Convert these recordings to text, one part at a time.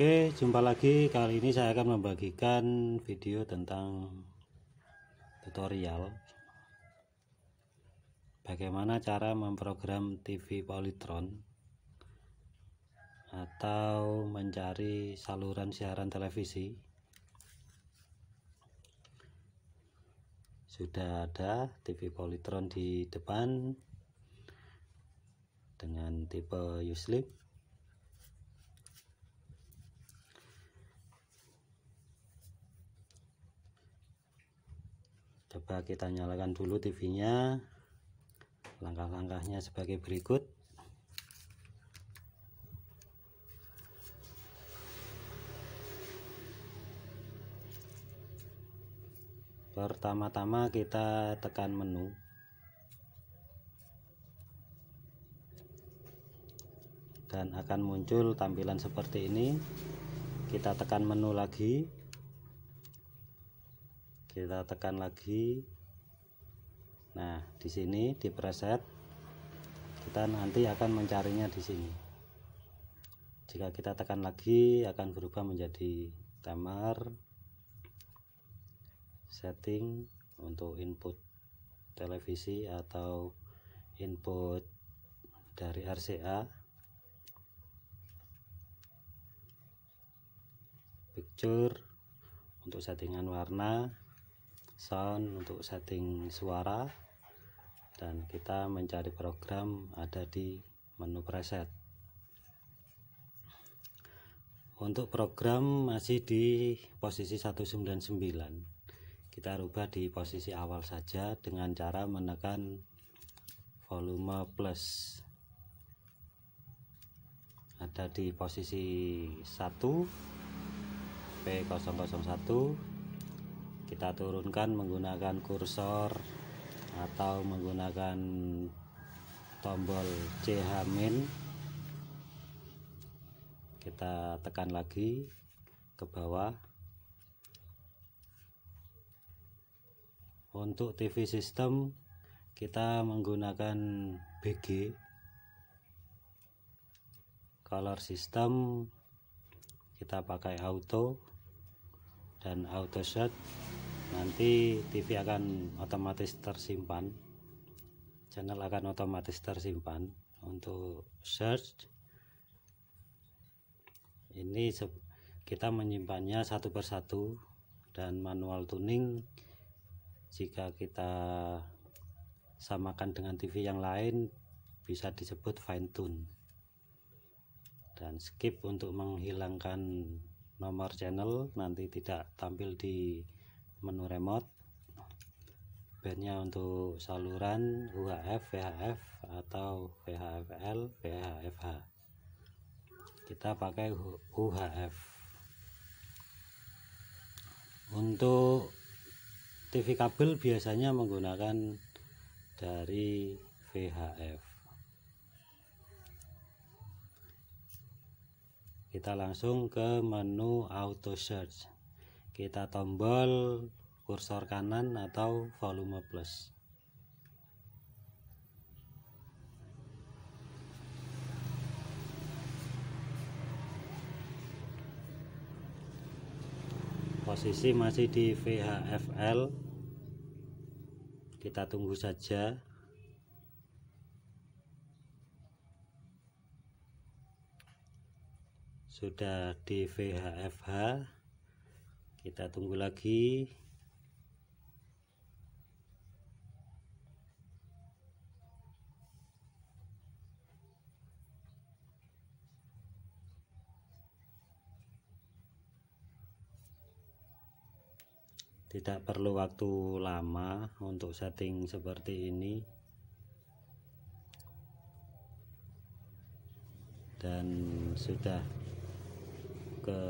Oke, jumpa lagi. Kali ini saya akan membagikan video tentang tutorial bagaimana cara memprogram TV Polytron atau mencari saluran siaran televisi. Sudah ada TV Polytron di depan dengan tipe Uslip coba kita nyalakan dulu TV-nya langkah-langkahnya sebagai berikut pertama-tama kita tekan menu dan akan muncul tampilan seperti ini kita tekan menu lagi kita tekan lagi nah di sini di preset kita nanti akan mencarinya di sini jika kita tekan lagi akan berubah menjadi timer setting untuk input televisi atau input dari RCA picture untuk settingan warna sound untuk setting suara dan kita mencari program ada di menu preset untuk program masih di posisi 199 kita rubah di posisi awal saja dengan cara menekan volume plus ada di posisi 1 P001 kita turunkan menggunakan kursor atau menggunakan tombol CH min kita tekan lagi ke bawah untuk TV system kita menggunakan BG color system kita pakai auto dan auto shot nanti TV akan otomatis tersimpan channel akan otomatis tersimpan untuk search ini kita menyimpannya satu persatu dan manual tuning jika kita samakan dengan TV yang lain bisa disebut fine tune dan skip untuk menghilangkan nomor channel nanti tidak tampil di menu remote bandnya untuk saluran UHF, VHF atau VHFL, VHFH kita pakai UHF untuk TV kabel biasanya menggunakan dari VHF kita langsung ke menu auto search kita tombol kursor kanan atau volume plus posisi masih di VHFL kita tunggu saja sudah di VHFH kita tunggu lagi tidak perlu waktu lama untuk setting seperti ini dan sudah ke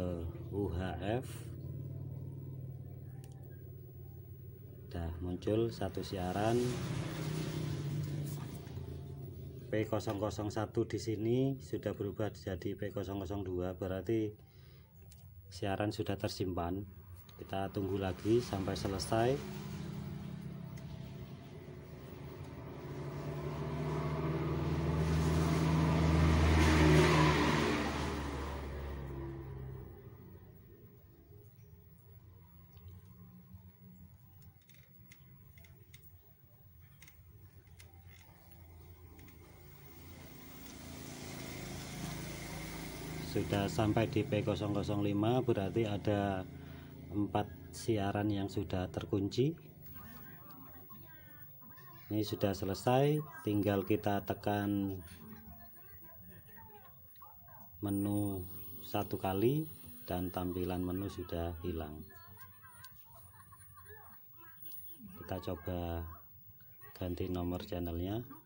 UHF sudah muncul satu siaran P001 di sini sudah berubah jadi P002 berarti siaran sudah tersimpan kita tunggu lagi sampai selesai sudah sampai di P005 berarti ada empat siaran yang sudah terkunci ini sudah selesai tinggal kita tekan menu satu kali dan tampilan menu sudah hilang kita coba ganti nomor channelnya